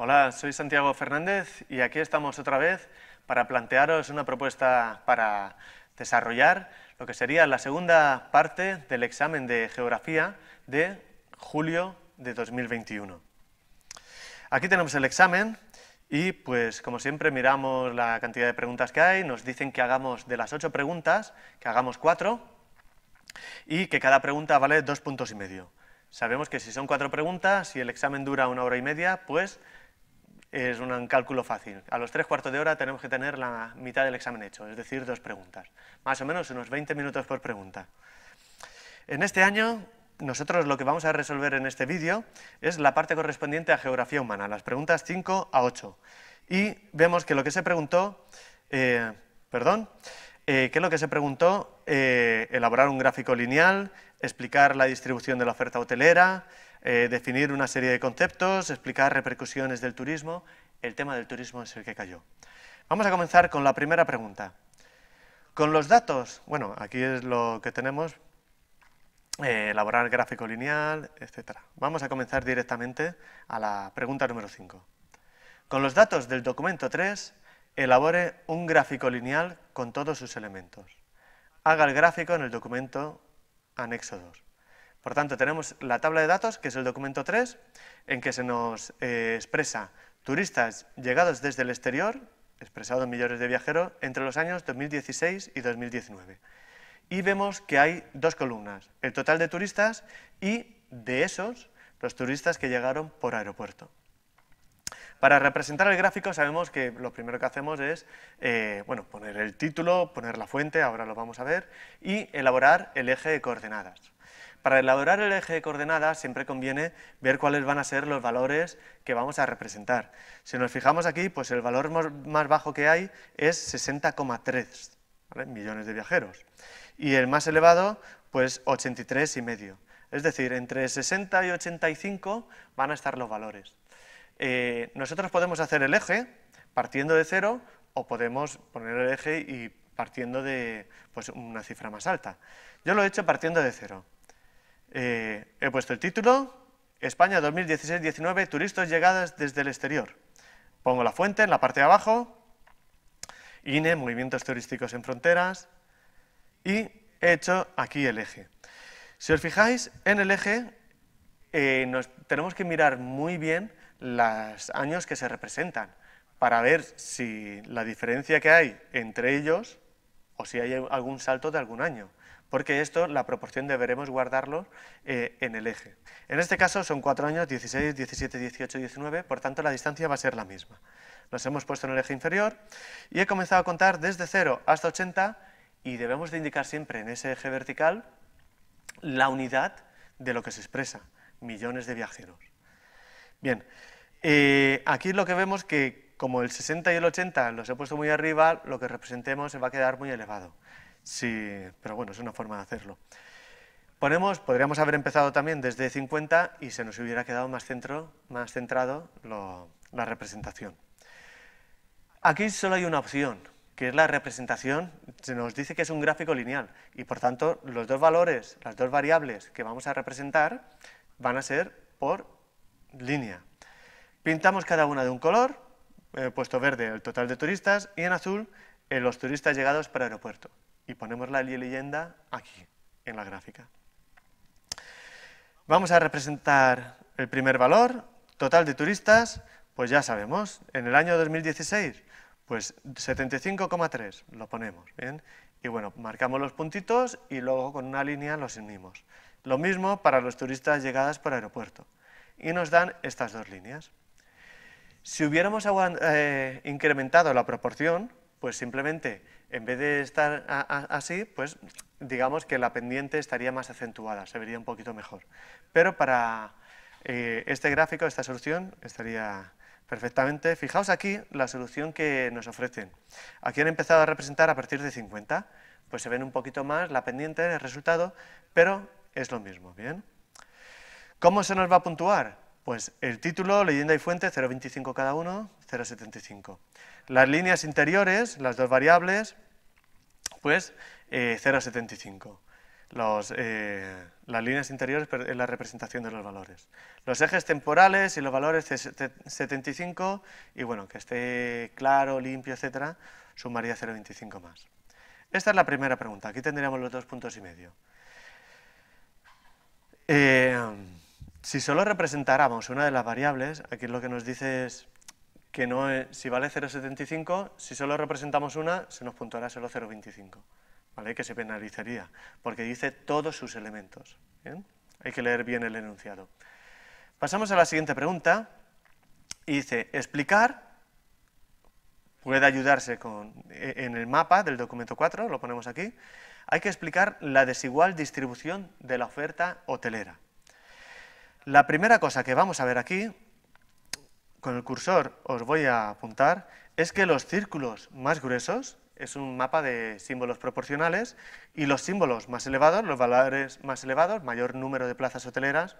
Hola, soy Santiago Fernández y aquí estamos otra vez para plantearos una propuesta para desarrollar lo que sería la segunda parte del examen de geografía de julio de 2021. Aquí tenemos el examen y pues como siempre miramos la cantidad de preguntas que hay, nos dicen que hagamos de las ocho preguntas, que hagamos cuatro y que cada pregunta vale dos puntos y medio. Sabemos que si son cuatro preguntas, y el examen dura una hora y media, pues es un cálculo fácil. A los tres cuartos de hora tenemos que tener la mitad del examen hecho, es decir, dos preguntas. Más o menos unos 20 minutos por pregunta. En este año, nosotros lo que vamos a resolver en este vídeo es la parte correspondiente a geografía humana, las preguntas 5 a 8. Y vemos que lo que se preguntó, eh, perdón, eh, ¿Qué es lo que se preguntó? Eh, elaborar un gráfico lineal, explicar la distribución de la oferta hotelera, eh, definir una serie de conceptos, explicar repercusiones del turismo. El tema del turismo es el que cayó. Vamos a comenzar con la primera pregunta. Con los datos, bueno, aquí es lo que tenemos, elaborar gráfico lineal, etc. Vamos a comenzar directamente a la pregunta número 5. Con los datos del documento 3, Elabore un gráfico lineal con todos sus elementos. Haga el gráfico en el documento anexo 2. Por tanto, tenemos la tabla de datos, que es el documento 3, en que se nos eh, expresa turistas llegados desde el exterior, expresado en millones de viajeros, entre los años 2016 y 2019. Y vemos que hay dos columnas, el total de turistas y de esos, los turistas que llegaron por aeropuerto. Para representar el gráfico sabemos que lo primero que hacemos es eh, bueno, poner el título, poner la fuente, ahora lo vamos a ver, y elaborar el eje de coordenadas. Para elaborar el eje de coordenadas siempre conviene ver cuáles van a ser los valores que vamos a representar. Si nos fijamos aquí, pues el valor más bajo que hay es 60,3 millones de viajeros. Y el más elevado, pues 83,5. Es decir, entre 60 y 85 van a estar los valores. Eh, nosotros podemos hacer el eje partiendo de cero o podemos poner el eje y partiendo de pues, una cifra más alta. Yo lo he hecho partiendo de cero. Eh, he puesto el título, España 2016-19, turistas llegadas desde el exterior. Pongo la fuente en la parte de abajo, INE, movimientos turísticos en fronteras, y he hecho aquí el eje. Si os fijáis, en el eje eh, nos tenemos que mirar muy bien los años que se representan, para ver si la diferencia que hay entre ellos o si hay algún salto de algún año, porque esto, la proporción deberemos guardarlo eh, en el eje. En este caso son cuatro años, 16, 17, 18, 19, por tanto la distancia va a ser la misma. Nos hemos puesto en el eje inferior y he comenzado a contar desde 0 hasta 80 y debemos de indicar siempre en ese eje vertical la unidad de lo que se expresa, millones de viajeros. Bien, eh, aquí lo que vemos que como el 60 y el 80 los he puesto muy arriba, lo que representemos se va a quedar muy elevado. Sí, pero bueno, es una forma de hacerlo. Ponemos, podríamos haber empezado también desde 50 y se nos hubiera quedado más, centro, más centrado la representación. Aquí solo hay una opción, que es la representación, se nos dice que es un gráfico lineal y por tanto los dos valores, las dos variables que vamos a representar van a ser por línea. Pintamos cada una de un color, he eh, puesto verde el total de turistas y en azul eh, los turistas llegados para aeropuerto. Y ponemos la leyenda aquí, en la gráfica. Vamos a representar el primer valor, total de turistas, pues ya sabemos, en el año 2016, pues 75,3 lo ponemos, Y bueno, marcamos los puntitos y luego con una línea los unimos. Lo mismo para los turistas llegadas por aeropuerto y nos dan estas dos líneas. Si hubiéramos eh, incrementado la proporción, pues simplemente en vez de estar así, pues digamos que la pendiente estaría más acentuada, se vería un poquito mejor. Pero para eh, este gráfico, esta solución, estaría perfectamente. Fijaos aquí la solución que nos ofrecen. Aquí han empezado a representar a partir de 50, pues se ven un poquito más la pendiente, el resultado, pero es lo mismo, ¿bien? ¿Cómo se nos va a puntuar? Pues el título, leyenda y fuente, 0,25 cada uno, 0,75. Las líneas interiores, las dos variables, pues 0,75. Eh, eh, las líneas interiores es eh, la representación de los valores. Los ejes temporales y los valores 75, y bueno, que esté claro, limpio, etcétera, sumaría 0,25 más. Esta es la primera pregunta, aquí tendríamos los dos puntos y medio. Si solo representáramos una de las variables, aquí lo que nos dice es que no si vale 0,75, si solo representamos una, se nos puntuará solo 0,25, ¿vale? que se penalizaría, porque dice todos sus elementos. Hay que leer bien el enunciado. Pasamos a la siguiente pregunta, y dice, explicar puede ayudarse con, e, en el mapa del documento 4, lo ponemos aquí, hay que explicar la desigual distribución de la oferta hotelera. La primera cosa que vamos a ver aquí, con el cursor os voy a apuntar, es que los círculos más gruesos, es un mapa de símbolos proporcionales, y los símbolos más elevados, los valores más elevados, mayor número de plazas hoteleras,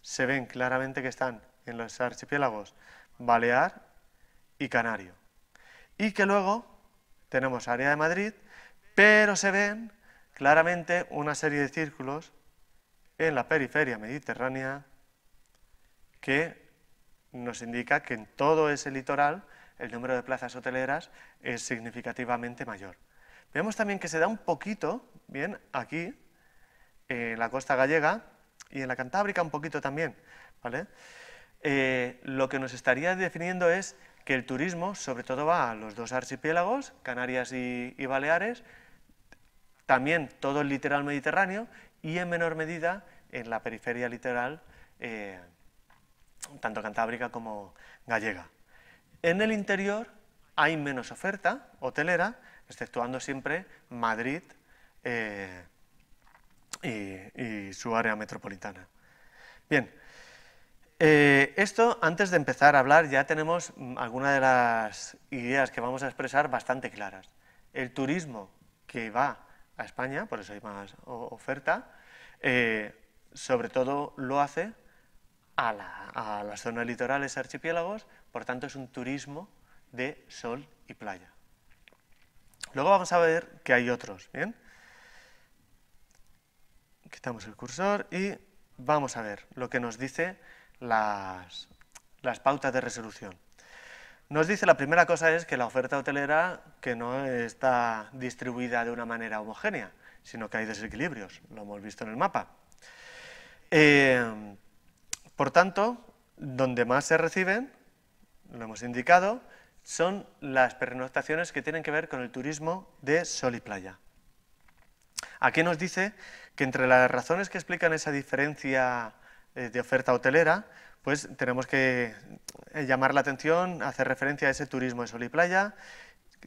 se ven claramente que están en los archipiélagos Balear y Canario. Y que luego tenemos área de Madrid, pero se ven claramente una serie de círculos en la periferia mediterránea que nos indica que en todo ese litoral el número de plazas hoteleras es significativamente mayor. Vemos también que se da un poquito, bien, aquí, en la costa gallega y en la Cantábrica un poquito también, ¿vale? Eh, lo que nos estaría definiendo es que el turismo, sobre todo, va a los dos archipiélagos, Canarias y, Baleares, también todo el litoral mediterráneo y, en menor medida, en la periferia litoral eh, tanto cantábrica como gallega. En el interior hay menos oferta hotelera, exceptuando siempre Madrid eh, y, su área metropolitana. Bien, eh, esto antes de empezar a hablar ya tenemos algunas de las ideas que vamos a expresar bastante claras. El turismo que va a España, por eso hay más oferta, eh, sobre todo lo hace a las zonas litorales archipiélagos, por tanto es un turismo de sol y playa. Luego vamos a ver que hay otros, ¿bien? Quitamos el cursor y vamos a ver lo que nos dice las, las pautas de resolución. Nos dice la primera cosa es que la oferta hotelera que no está distribuida de una manera homogénea, sino que hay desequilibrios, lo hemos visto en el mapa. Eh, por tanto, donde más se reciben, lo hemos indicado, son las pernoctaciones que tienen que ver con el turismo de sol y playa. Aquí nos dice que entre las razones que explican esa diferencia eh, de oferta hotelera, pues tenemos que eh, llamar la atención, hacer referencia a ese turismo de sol y playa,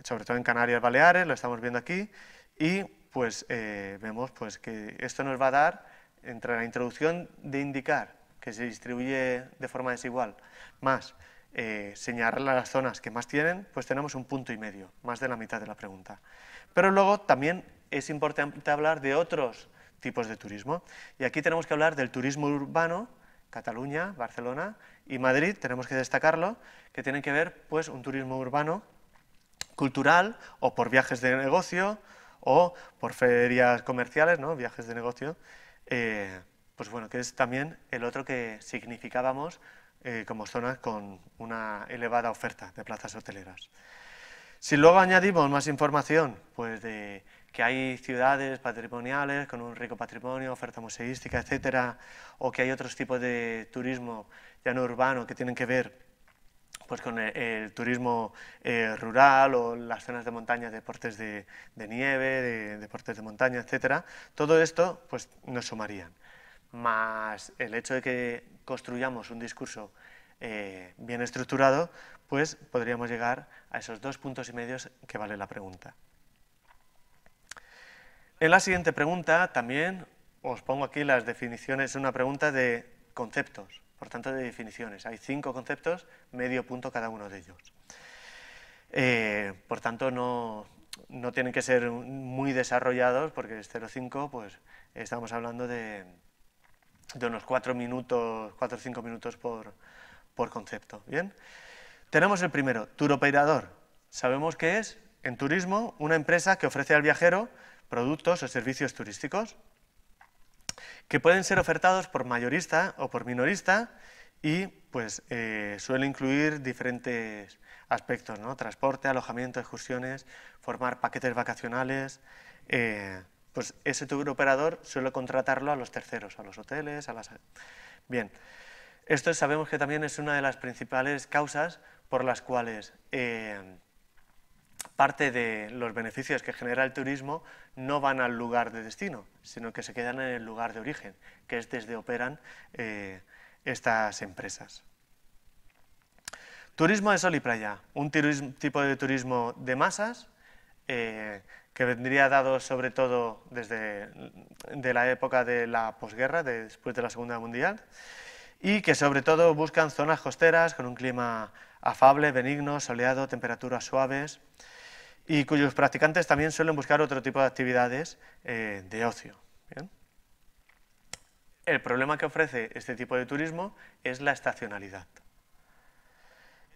sobre todo en Canarias Baleares, lo estamos viendo aquí, y pues eh, vemos pues, que esto nos va a dar, entre la introducción de indicar que se distribuye de forma desigual, más eh, señalar las zonas que más tienen, pues tenemos un punto y medio, más de la mitad de la pregunta. Pero luego también es importante hablar de otros tipos de turismo. Y aquí tenemos que hablar del turismo urbano, Cataluña, Barcelona y Madrid, tenemos que destacarlo, que tienen que ver pues un turismo urbano cultural o por viajes de negocio o por ferias comerciales, ¿no? viajes de negocio, eh, pues bueno, que es también el otro que significábamos eh, como zonas con una elevada oferta de plazas hoteleras. Si luego añadimos más información, pues de que hay ciudades patrimoniales con un rico patrimonio, oferta museística, etcétera, o que hay otros tipos de turismo ya no urbano que tienen que ver pues con el, turismo eh, rural o las zonas de montaña, deportes de, nieve, deportes de montaña, etcétera, todo esto pues nos sumarían más el hecho de que construyamos un discurso eh, bien estructurado, pues podríamos llegar a esos dos puntos y medios que vale la pregunta. En la siguiente pregunta también os pongo aquí las definiciones, es una pregunta de conceptos, por tanto de definiciones. Hay cinco conceptos, medio punto cada uno de ellos. Eh, por tanto, no, no tienen que ser muy desarrollados porque es 0,5, pues estamos hablando de de unos 4 minutos, 4 o 5 minutos por, concepto. ¿bien? Tenemos el primero, operador. Sabemos que es, en turismo, una empresa que ofrece al viajero productos o servicios turísticos que pueden ser ofertados por mayorista o por minorista y pues eh, suele incluir diferentes aspectos, ¿no? transporte, alojamiento, excursiones, formar paquetes vacacionales, eh, pues ese tour operador suele contratarlo a los terceros, a los hoteles, a las... Bien, esto sabemos que también es una de las principales causas por las cuales eh, parte de los beneficios que genera el turismo no van al lugar de destino, sino que se quedan en el lugar de origen, que es desde operan eh, estas empresas. Turismo de sol y playa, un tipo de turismo de masas, eh, que vendría dado sobre todo desde la época de la posguerra, después de la Segunda Mundial, y que sobre todo buscan zonas costeras con un clima afable, benigno, soleado, temperaturas suaves, y cuyos practicantes también suelen buscar otro tipo de actividades eh, de ocio. El problema que ofrece este tipo de turismo es la estacionalidad.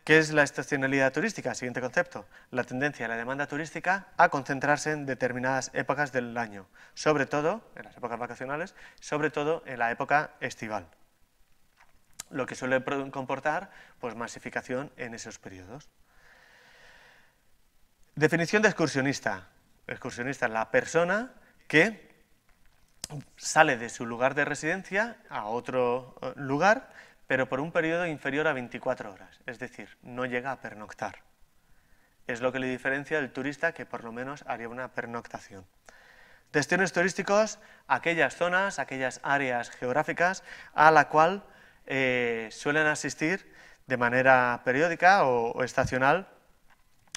¿Qué es la estacionalidad turística? Siguiente concepto. La tendencia de la demanda turística a concentrarse en determinadas épocas del año, sobre todo en las épocas vacacionales, sobre todo en la época estival, lo que suele comportar pues, masificación en esos periodos. Definición de excursionista. Excursionista es la persona que sale de su lugar de residencia a otro eh, lugar pero por un periodo inferior a 24 horas, es decir, no llega a pernoctar. Es lo que le diferencia del turista que por lo menos haría una pernoctación. Destinos turísticos, aquellas zonas, aquellas áreas geográficas a la cual eh, suelen asistir de manera periódica o, estacional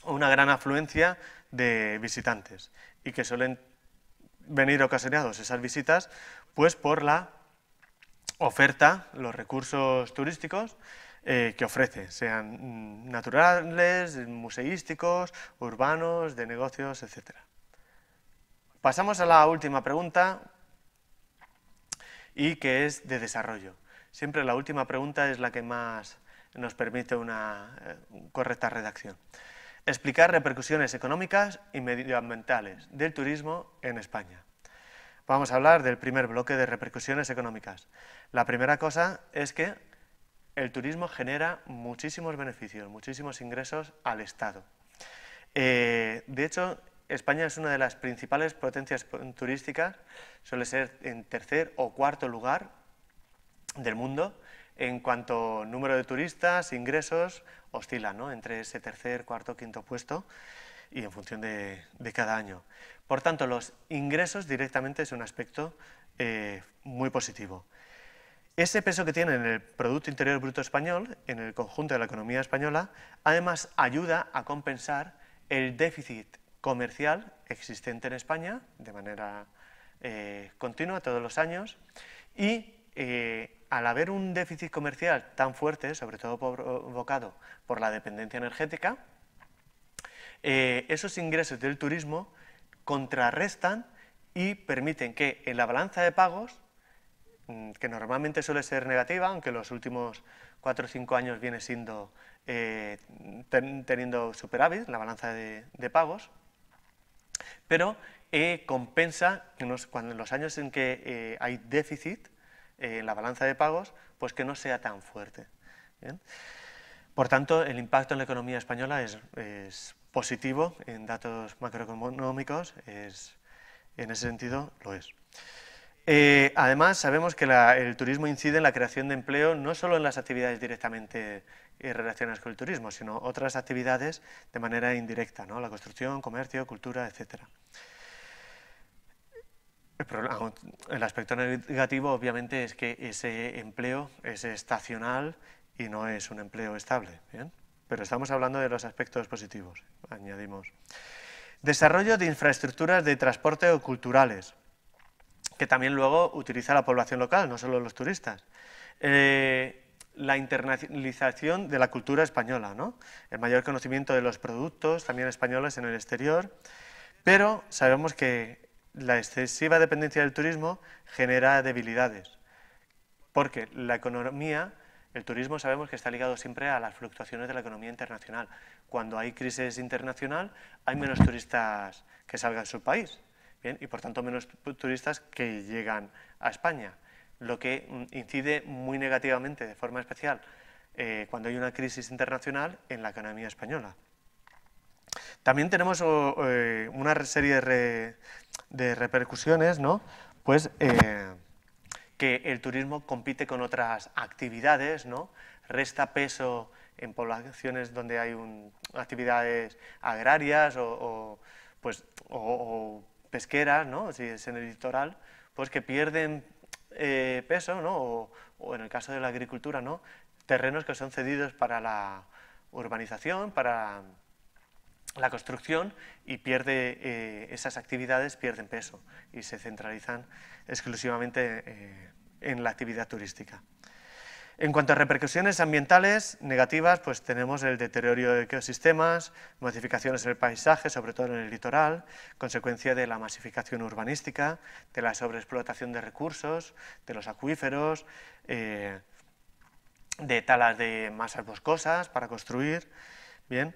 una gran afluencia de visitantes y que suelen venir ocasionados esas visitas pues por la oferta los recursos turísticos eh, que ofrece, sean naturales, museísticos, urbanos, de negocios, etc. Pasamos a la última pregunta y que es de desarrollo. Siempre la última pregunta es la que más nos permite una eh, correcta redacción. Explicar repercusiones económicas y medioambientales del turismo en España vamos a hablar del primer bloque de repercusiones económicas. La primera cosa es que el turismo genera muchísimos beneficios, muchísimos ingresos al Estado. Eh, de hecho, España es una de las principales potencias turísticas, suele ser en tercer o cuarto lugar del mundo en cuanto número de turistas, ingresos, oscila ¿no? entre ese tercer, cuarto, quinto puesto y en función de, cada año. Por tanto, los ingresos directamente es un aspecto eh, muy positivo. Ese peso que tiene en el Producto Interior Bruto Español, en el conjunto de la economía española, además ayuda a compensar el déficit comercial existente en España de manera eh, continua todos los años y eh, al haber un déficit comercial tan fuerte, sobre todo provocado por la dependencia energética, eh, esos ingresos del turismo contrarrestan y permiten que en la balanza de pagos, mm, que normalmente suele ser negativa, aunque los últimos 4 o 5 años viene siendo eh, teniendo superávit, la balanza de, pagos, pero eh, compensa en los, cuando los años en que hay déficit en la balanza de pagos, pues que no sea tan fuerte. Por tanto, el impacto en la economía española es positivo en datos macroeconómicos, es, en ese sentido lo es. Eh, además, sabemos que el turismo incide en la creación de empleo no solo en las actividades directamente eh, relacionadas con el turismo, sino otras actividades de manera indirecta, ¿no? la construcción, comercio, cultura, etc. Ah, el, aspecto negativo, obviamente, es que ese empleo es estacional y no es un empleo estable pero estamos hablando de los aspectos positivos, añadimos. Desarrollo de infraestructuras de transporte o culturales, que también luego utiliza la población local, no solo los turistas. Eh, la internacionalización de la cultura española, ¿no? el mayor conocimiento de los productos, también españoles en el exterior, pero sabemos que la excesiva dependencia del turismo genera debilidades, porque la economía el turismo sabemos que está ligado siempre a las fluctuaciones de la economía internacional. Cuando hay crisis internacional, hay menos turistas que salgan de su país, y por tanto menos turistas que llegan a España, lo que mm, incide muy negativamente, de forma especial, eh, cuando hay una crisis internacional en la economía española. También tenemos eh, una serie de, repercusiones, ¿no? Pues... Eh, que el turismo compite con otras actividades, ¿no? resta peso en poblaciones donde hay actividades agrarias o, pues, o, pesqueras, si es en el litoral, pues que pierden eh, peso, o, o, en el caso de la agricultura, ¿no? terrenos que son cedidos para la urbanización, para la construcción y pierde eh, esas actividades pierden peso y se centralizan exclusivamente eh, en la actividad turística. En cuanto a repercusiones ambientales negativas, pues tenemos el deterioro de ecosistemas, modificaciones del paisaje, sobre todo en el litoral, consecuencia de la masificación urbanística, de la sobreexplotación de recursos, de los acuíferos, eh, de talas de masas boscosas para construir, bien.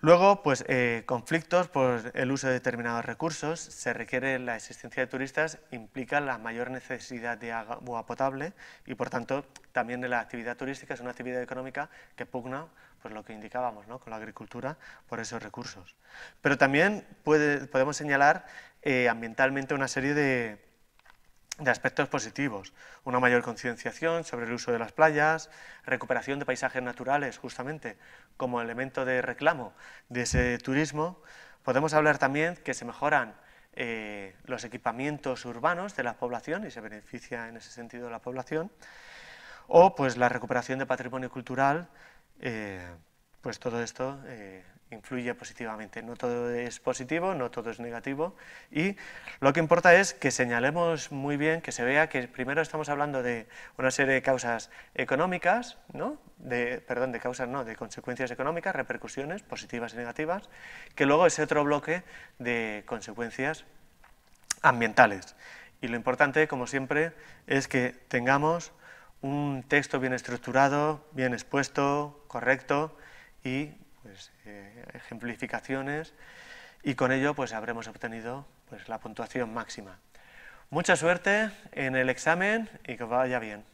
Luego, pues eh, conflictos por el uso de determinados recursos, se requiere la existencia de turistas, implica la mayor necesidad de agua potable y por tanto también la actividad turística es una actividad económica que pugna pues lo que indicábamos ¿no? con la agricultura por esos recursos. Pero también podemos señalar eh, ambientalmente una serie de, de aspectos positivos, una mayor concienciación sobre el uso de las playas, recuperación de paisajes naturales, justamente, como elemento de reclamo de ese turismo. Podemos hablar también que se mejoran eh, los equipamientos urbanos de la población y se beneficia en ese sentido la población, o pues la recuperación de patrimonio cultural, eh, pues todo esto eh, influye positivamente. No todo es positivo, no todo es negativo y lo que importa es que señalemos muy bien, que se vea que primero estamos hablando de una serie de causas económicas, ¿no? de, perdón, de causas no, de consecuencias económicas, repercusiones positivas y negativas, que luego ese otro bloque de consecuencias ambientales. Y lo importante, como siempre, es que tengamos un texto bien estructurado, bien expuesto, correcto y pues, eh, ejemplificaciones y con ello pues, habremos obtenido pues, la puntuación máxima. Mucha suerte en el examen y que vaya bien.